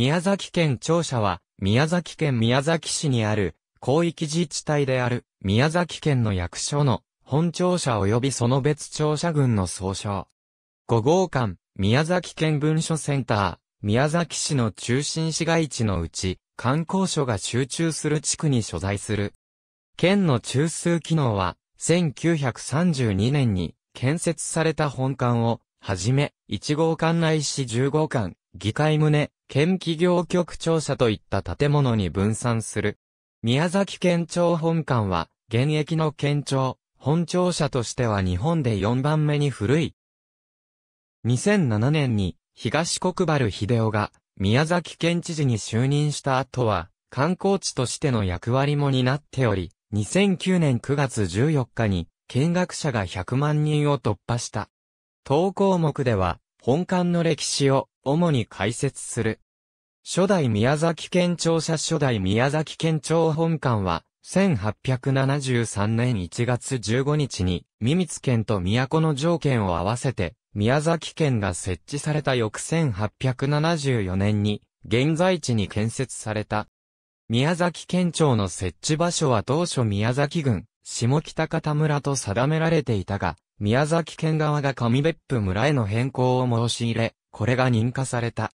宮崎県庁舎は、宮崎県宮崎市にある、広域自治体である、宮崎県の役所の、本庁舎及びその別庁舎群の総称。5号館、宮崎県文書センター、宮崎市の中心市街地のうち、観光所が集中する地区に所在する。県の中枢機能は、1932年に建設された本館をはじめ、1号館内市10号館、議会棟、県企業局庁舎といった建物に分散する。宮崎県庁本館は、現役の県庁、本庁舎としては日本で4番目に古い。2007年に、東国原秀夫が、宮崎県知事に就任した後は、観光地としての役割も担っており、2009年9月14日に、見学者が100万人を突破した。当項目では、本館の歴史を主に解説する。初代宮崎県庁舎初代宮崎県庁本館は、1873年1月15日に、三光県と都の条件を合わせて、宮崎県が設置された翌1874年に、現在地に建設された。宮崎県庁の設置場所は当初宮崎郡、下北方村と定められていたが、宮崎県側が上別府村への変更を申し入れ、これが認可された。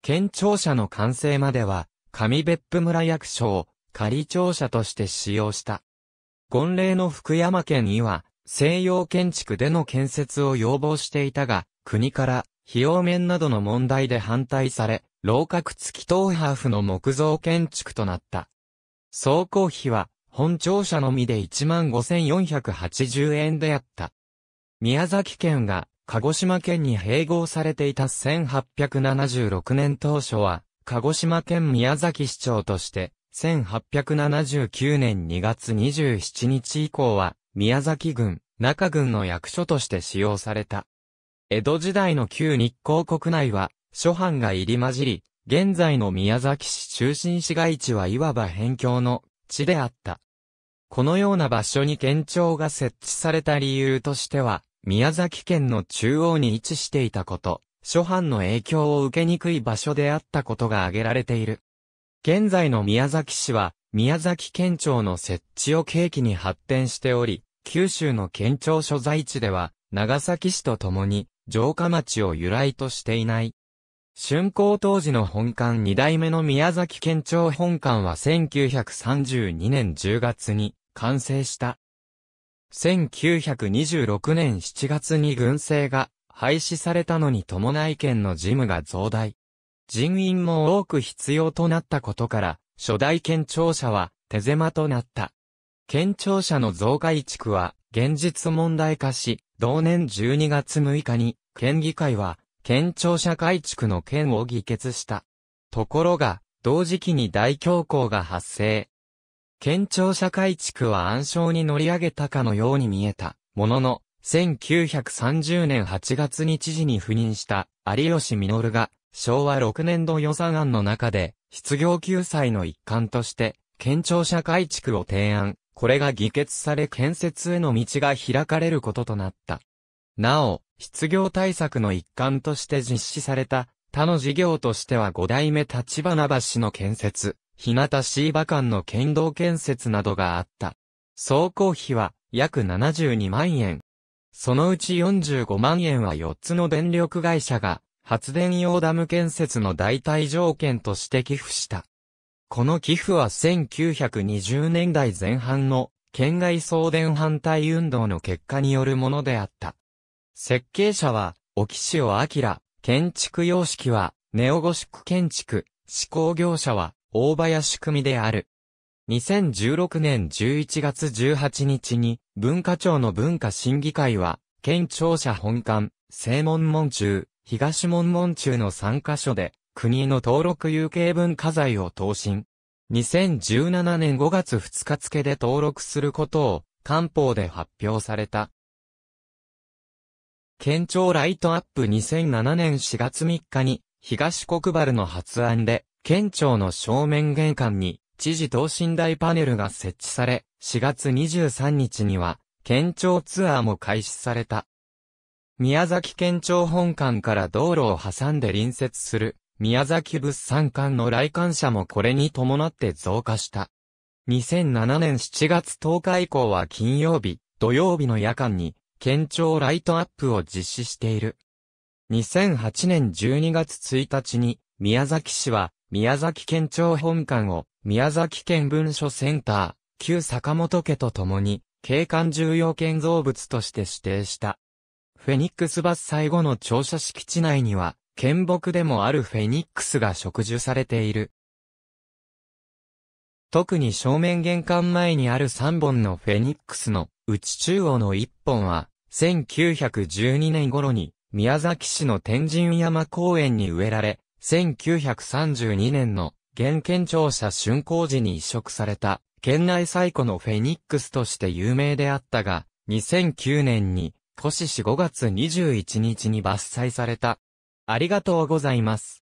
県庁舎の完成までは、上別府村役所を仮庁舎として使用した。権霊の福山県には、西洋建築での建設を要望していたが、国から費用面などの問題で反対され、楼閣付き東ハーフの木造建築となった。総工費は、本庁舎のみで15,480円であった。宮崎県が鹿児島県に併合されていた1876年当初は、鹿児島県宮崎市長として、1879年2月27日以降は、宮崎郡、中郡の役所として使用された。江戸時代の旧日光国内は、諸藩が入り混じり、現在の宮崎市中心市街地はいわば辺境の地であった。このような場所に県庁が設置された理由としては、宮崎県の中央に位置していたこと、諸藩の影響を受けにくい場所であったことが挙げられている。現在の宮崎市は、宮崎県庁の設置を契機に発展しており、九州の県庁所在地では、長崎市と共に、城下町を由来としていない。竣工当時の本館2代目の宮崎県庁本館は1932年10月に完成した。1926年7月に軍政が廃止されたのに伴い県の事務が増大。人員も多く必要となったことから、初代県庁舎は手狭となった。県庁舎の増改築は現実問題化し、同年12月6日に県議会は県庁舎改築の県を議決した。ところが、同時期に大恐慌が発生。県庁舎改築は暗礁に乗り上げたかのように見えた。ものの、1930年8月に知事に赴任した有吉実が昭和6年度予算案の中で失業救済の一環として県庁舎改築を提案。これが議決され建設への道が開かれることとなった。なお、失業対策の一環として実施された他の事業としては五代目立花橋の建設、日向シーバ間の県道建設などがあった。総工費は約72万円。そのうち45万円は4つの電力会社が発電用ダム建設の代替条件として寄付した。この寄付は1920年代前半の県外送電反対運動の結果によるものであった。設計者は、沖塩明、建築様式は、ネオゴシック建築、施工業者は、大林組である。2016年11月18日に、文化庁の文化審議会は、県庁舎本館、正門門中、東門門中の3カ所で、国の登録有形文化財を答申。2017年5月2日付で登録することを、官報で発表された。県庁ライトアップ2007年4月3日に、東国原の発案で、県庁の正面玄関に、知事等身大パネルが設置され、4月23日には、県庁ツアーも開始された。宮崎県庁本館から道路を挟んで隣接する、宮崎物産館の来館者もこれに伴って増加した。2007年7月10日以降は金曜日、土曜日の夜間に、県庁ライトアップを実施している。2008年12月1日に、宮崎市は、宮崎県庁本館を、宮崎県文書センター、旧坂本家と共に、景観重要建造物として指定した。フェニックス伐採後の庁舎敷地内には、県木でもあるフェニックスが植樹されている。特に正面玄関前にある3本のフェニックスの内中央の1本は、1912年頃に宮崎市の天神山公園に植えられ、1932年の現県庁舎竣工時に移植された、県内最古のフェニックスとして有名であったが、2009年に、都市市5月21日に伐採された。ありがとうございます。